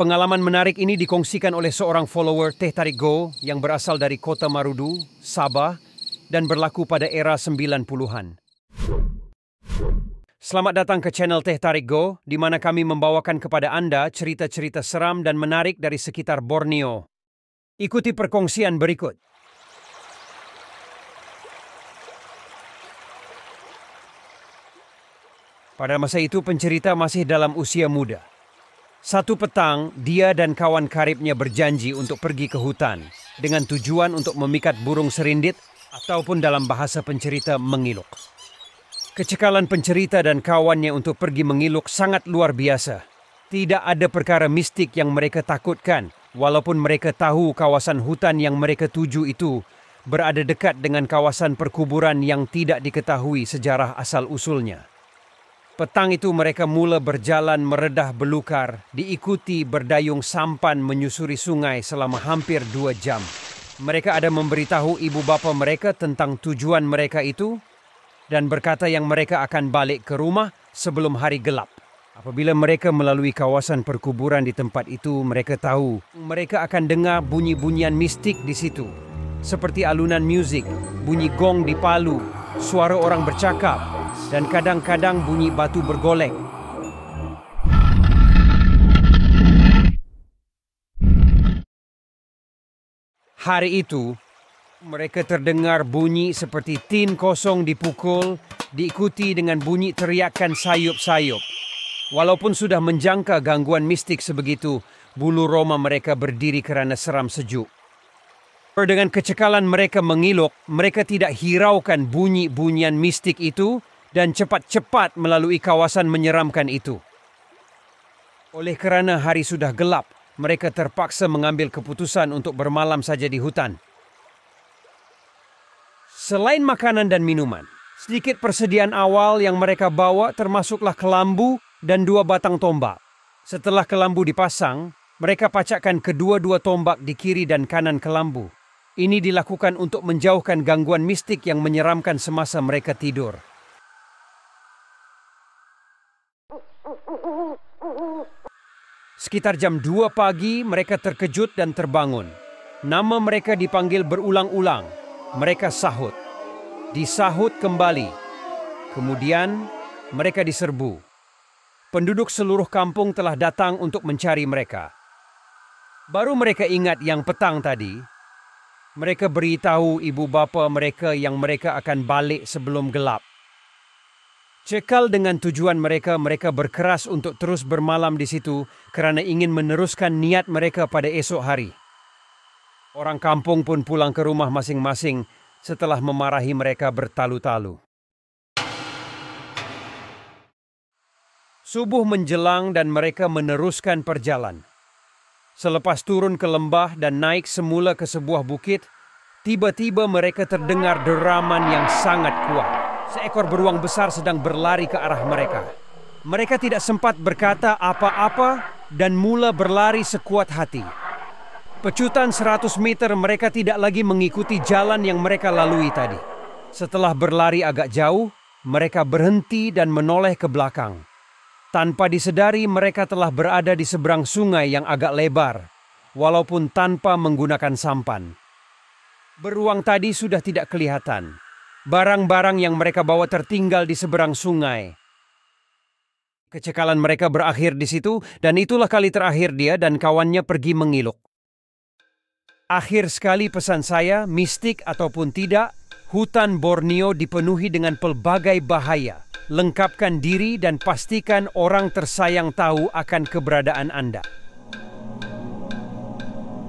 Pengalaman menarik ini dikongsikan oleh seorang follower Teh Tarik Go yang berasal dari Kota Marudu, Sabah dan berlaku pada era 90-an. Selamat datang ke channel Teh Tarik Go di mana kami membawakan kepada anda cerita-cerita seram dan menarik dari sekitar Borneo. Ikuti perkongsian berikut. Pada masa itu pencerita masih dalam usia muda. Satu petang, dia dan kawan karibnya berjanji untuk pergi ke hutan dengan tujuan untuk memikat burung serindit ataupun dalam bahasa pencerita mengiluk. Kecekalan pencerita dan kawannya untuk pergi mengiluk sangat luar biasa. Tidak ada perkara mistik yang mereka takutkan walaupun mereka tahu kawasan hutan yang mereka tuju itu berada dekat dengan kawasan perkuburan yang tidak diketahui sejarah asal-usulnya. Petang itu mereka mula berjalan meredah belukar, diikuti berdayung sampan menyusuri sungai selama hampir dua jam. Mereka ada memberitahu ibu bapa mereka tentang tujuan mereka itu dan berkata yang mereka akan balik ke rumah sebelum hari gelap. Apabila mereka melalui kawasan perkuburan di tempat itu, mereka tahu mereka akan dengar bunyi-bunyian mistik di situ. Seperti alunan muzik, bunyi gong di palu, suara orang bercakap, dan kadang-kadang bunyi batu bergolek. Hari itu, mereka terdengar bunyi seperti tin kosong dipukul, diikuti dengan bunyi teriakan sayup-sayup. Walaupun sudah menjangka gangguan mistik sebegitu, bulu roma mereka berdiri kerana seram sejuk. Dengan kecekalan mereka mengilok, mereka tidak hiraukan bunyi-bunyian mistik itu dan cepat-cepat melalui kawasan menyeramkan itu. Oleh kerana hari sudah gelap, mereka terpaksa mengambil keputusan untuk bermalam saja di hutan. Selain makanan dan minuman, sedikit persediaan awal yang mereka bawa termasuklah kelambu dan dua batang tombak. Setelah kelambu dipasang, mereka pacakkan kedua-dua tombak di kiri dan kanan kelambu. Ini dilakukan untuk menjauhkan gangguan mistik yang menyeramkan semasa mereka tidur. Sekitar jam 2 pagi, mereka terkejut dan terbangun. Nama mereka dipanggil berulang-ulang. Mereka sahut. Disahut kembali. Kemudian, mereka diserbu. Penduduk seluruh kampung telah datang untuk mencari mereka. Baru mereka ingat yang petang tadi, mereka beritahu ibu bapa mereka yang mereka akan balik sebelum gelap. Cekal dengan tujuan mereka, mereka berkeras untuk terus bermalam di situ kerana ingin meneruskan niat mereka pada esok hari. Orang kampung pun pulang ke rumah masing-masing setelah memarahi mereka bertalu-talu. Subuh menjelang dan mereka meneruskan perjalan. Selepas turun ke lembah dan naik semula ke sebuah bukit, tiba-tiba mereka terdengar deraman yang sangat kuat. Seekor beruang besar sedang berlari ke arah mereka. Mereka tidak sempat berkata apa-apa dan mula berlari sekuat hati. Pecutan 100 meter mereka tidak lagi mengikuti jalan yang mereka lalui tadi. Setelah berlari agak jauh, mereka berhenti dan menoleh ke belakang. Tanpa disedari mereka telah berada di seberang sungai yang agak lebar, walaupun tanpa menggunakan sampan. Beruang tadi sudah tidak kelihatan. Barang-barang yang mereka bawa tertinggal di seberang sungai. Kecekalan mereka berakhir di situ, dan itulah kali terakhir dia dan kawannya pergi mengiluk. Akhir sekali pesan saya, mistik ataupun tidak, hutan Borneo dipenuhi dengan pelbagai bahaya. Lengkapkan diri dan pastikan orang tersayang tahu akan keberadaan Anda.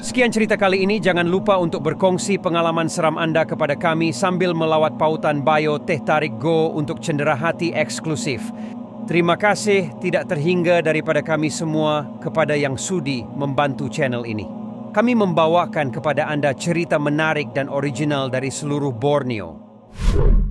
Sekian cerita kali ini, jangan lupa untuk berkongsi pengalaman seram Anda kepada kami sambil melawat pautan bio Teh Tarik Go untuk cendera hati eksklusif. Terima kasih tidak terhingga daripada kami semua kepada yang sudi membantu channel ini. Kami membawakan kepada Anda cerita menarik dan original dari seluruh Borneo. Thank you.